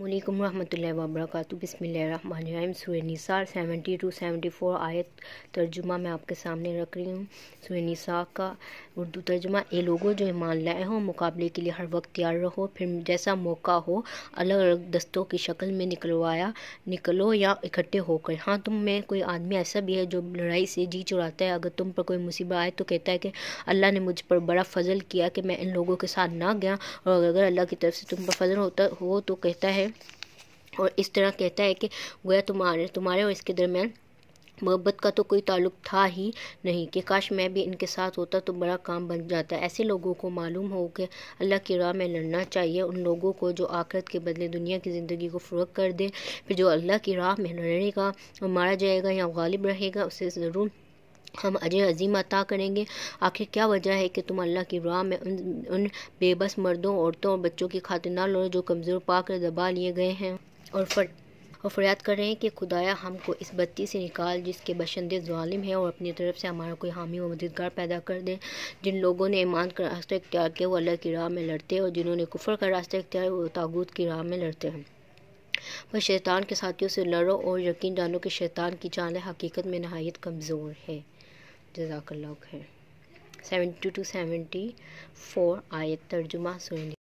السلام علیکم ورحمۃ اللہ وبرکاتہ بسم اللہ سورہ نساء سیونٹی ٹو سیونٹی فور آیت ترجمہ میں آپ کے سامنے رکھ رہی ہوں سورہ نساء کا اردو ترجمہ اے لوگوں جو ایمان لائے ہوں مقابلے کے لیے ہر وقت تیار رہو پھر جیسا موقع ہو الگ الگ دستوں کی شکل میں نکلوایا نکلو یا اکٹھے ہو کر ہاں تم میں کوئی آدمی ایسا بھی ہے جو لڑائی سے جی چراتا ہے اگر تم پر کوئی مصیبت آئے تو کہتا ہے کہ اللہ نے مجھ پر بڑا فضل کیا کہ میں ان لوگوں کے ساتھ نہ گیا اور اگر اللہ کی طرف سے تم پر فضل ہوتا ہو تو کہتا ہے اور اور اس اس طرح کہتا ہے کہ کہ گویا تمہارے تمہارے کے درمیان محبت کا تو کوئی تعلق تھا ہی نہیں کاش میں بھی ان کے ساتھ ہوتا تو بڑا کام بن جاتا ہے ایسے لوگوں کو معلوم ہو کہ اللہ کی راہ میں لڑنا چاہیے ان لوگوں کو جو آخرت کے بدلے دنیا کی زندگی کو فروغ کر دے پھر جو اللہ کی راہ میں لڑنے کا مارا جائے گا یا غالب رہے گا اسے ضرور ہم اجر عظیم عطا کریں گے آخر کیا وجہ ہے کہ تم اللہ کی راہ میں ان ان بے بس مردوں عورتوں اور بچوں کی خاطر نہ لوڑے جو کمزور پا کر دبا لیے گئے ہیں اور اور فریاد کر رہے ہیں کہ خدایا ہم کو اس بتی سے نکال جس کے بشندے ظالم ہیں اور اپنی طرف سے ہمارا کوئی حامی و مددگار پیدا کر دیں جن لوگوں نے ایمان کا راستہ اختیار کیا وہ اللہ کی راہ میں لڑتے اور جنہوں نے کفر کا راستہ اختیار وہ تاغوت کی راہ میں لڑتے ہیں شیطان کے ساتھیوں سے لڑو اور یقین ڈالو کہ شیطان کی چاند حقیقت میں نہایت کمزور ہے جزاک اللہ خیر سیونٹی ٹو سیونٹی فور آیت ترجمہ سنی